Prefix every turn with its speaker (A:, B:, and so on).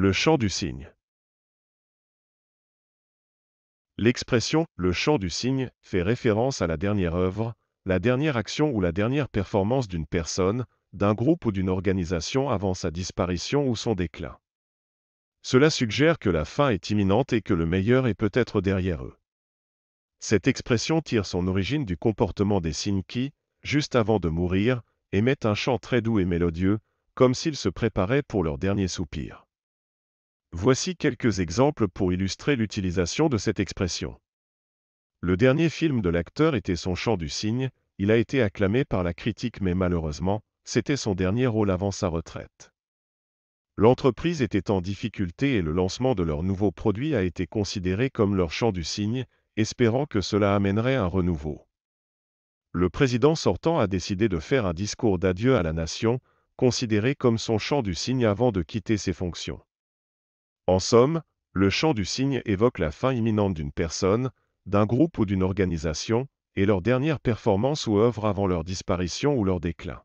A: Le chant du cygne. L'expression le chant du cygne fait référence à la dernière œuvre, la dernière action ou la dernière performance d'une personne, d'un groupe ou d'une organisation avant sa disparition ou son déclin. Cela suggère que la fin est imminente et que le meilleur est peut-être derrière eux. Cette expression tire son origine du comportement des cygnes qui, juste avant de mourir, émettent un chant très doux et mélodieux, comme s'ils se préparaient pour leur dernier soupir. Voici quelques exemples pour illustrer l'utilisation de cette expression. Le dernier film de l'acteur était Son chant du cygne, il a été acclamé par la critique mais malheureusement, c'était son dernier rôle avant sa retraite. L'entreprise était en difficulté et le lancement de leur nouveau produit a été considéré comme leur champ du cygne, espérant que cela amènerait un renouveau. Le président sortant a décidé de faire un discours d'adieu à la nation, considéré comme son champ du cygne avant de quitter ses fonctions. En somme, le chant du cygne évoque la fin imminente d'une personne, d'un groupe ou d'une organisation, et leur dernière performance ou œuvre avant leur disparition ou leur déclin.